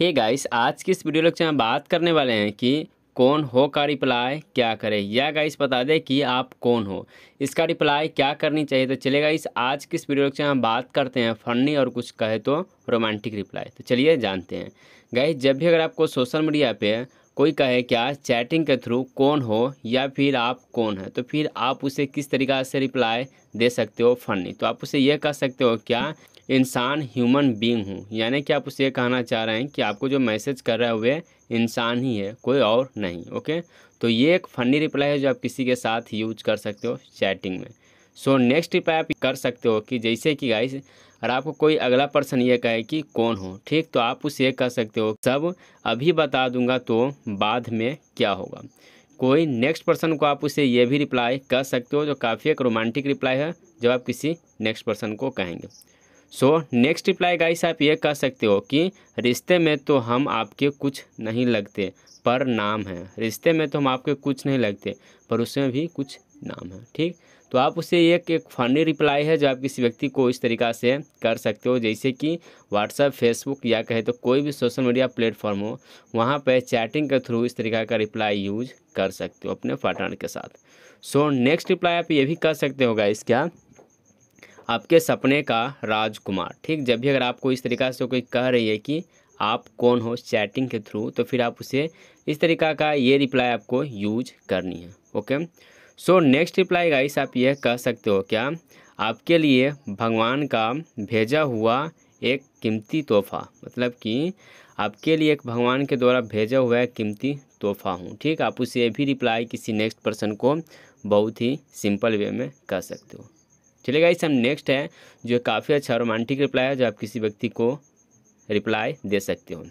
हे hey guys आज की इस वीडियो लेक्चर में बात करने वाले हैं कि कौन हो का रिप्लाई क्या करे या गाइस बता दें कि आप कौन हो इसका रिप्लाई क्या करनी चाहिए तो चलिए गाइस आज की इस वीडियो लेक्चर में बात करते हैं फनी और कुछ कहे तो रोमांटिक रिप्लाई तो चलिए जानते हैं गाइस जब भी अगर आपको सोशल मीडिया पर कोई कहे क्या चैटिंग के थ्रू कौन हो या फिर आप कौन है तो फिर आप उसे किस तरीका से रिप्लाई दे सकते हो फनी तो आप उसे यह कह सकते हो क्या इंसान ह्यूमन बींग हूँ यानी कि आप उसे कहना चाह रहे हैं कि आपको जो मैसेज कर रहा है इंसान ही है कोई और नहीं ओके तो ये एक फनी रिप्लाई है जो आप किसी के साथ यूज कर सकते हो चैटिंग में सो नेक्स्ट रिप्लाई आप कर सकते हो कि जैसे कि गाइस और आपको कोई अगला पर्सन ये कहे कि कौन हो ठीक तो आप उसे कह सकते हो सब अभी बता दूंगा तो बाद में क्या होगा कोई नेक्स्ट पर्सन को आप उसे ये भी रिप्लाई कर सकते हो जो काफ़ी एक रोमांटिक रिप्लाई है जब आप किसी नेक्स्ट पर्सन को कहेंगे सो नेक्स्ट रिप्लाई गाइस आप ये कह सकते हो कि रिश्ते में तो हम आपके कुछ नहीं लगते पर नाम है रिश्ते में तो हम आपके कुछ नहीं लगते पर उसमें भी कुछ नाम है ठीक तो आप उसे एक एक फनी रिप्लाई है जो आप किसी व्यक्ति को इस तरीका से कर सकते हो जैसे कि व्हाट्सअप फेसबुक या कहे तो कोई भी सोशल मीडिया प्लेटफॉर्म हो वहाँ पर चैटिंग के थ्रू इस तरीका का रिप्लाई यूज कर सकते हो अपने पार्टनर के साथ सो नेक्स्ट रिप्लाई आप ये भी कर सकते हो गाइस क्या आपके सपने का राजकुमार ठीक जब भी अगर आपको इस तरीका से कोई कह रही है कि आप कौन हो चैटिंग के थ्रू तो फिर आप उसे इस तरीका का ये रिप्लाई आपको यूज करनी है okay so next reply guys आप यह कह सकते हो क्या आपके लिए भगवान का भेजा हुआ एक कीमती तोहफा मतलब कि आपके लिए एक भगवान के द्वारा भेजा हुआ एक कीमती तोहफा हूँ ठीक आप उसे भी रिप्लाई किसी नेक्स्ट पर्सन को बहुत ही सिंपल वे में कह सकते हो चलेगा इस हम नेक्स्ट है जो काफ़ी अच्छा रोमांटिक रिप्लाई है जो आप किसी व्यक्ति को रिप्लाई दे सकते हो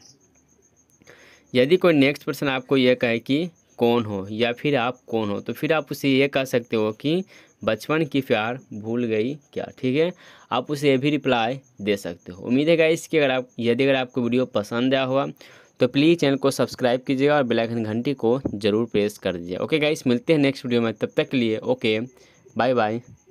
यदि कोई नेक्स्ट पर्सन आपको यह कहे कि कौन हो या फिर आप कौन हो तो फिर आप उसे ये कह सकते हो कि बचपन की प्यार भूल गई क्या ठीक है आप उसे ये भी रिप्लाई दे सकते हो उम्मीद है गाइस कि अगर आप यदि अगर आपको वीडियो पसंद आया हुआ तो प्लीज़ चैनल को सब्सक्राइब कीजिएगा और बेलाइकन घंटी को जरूर प्रेस कर दीजिए ओके गाइस मिलते हैं नेक्स्ट वीडियो में तब तक के लिए ओके बाय बाय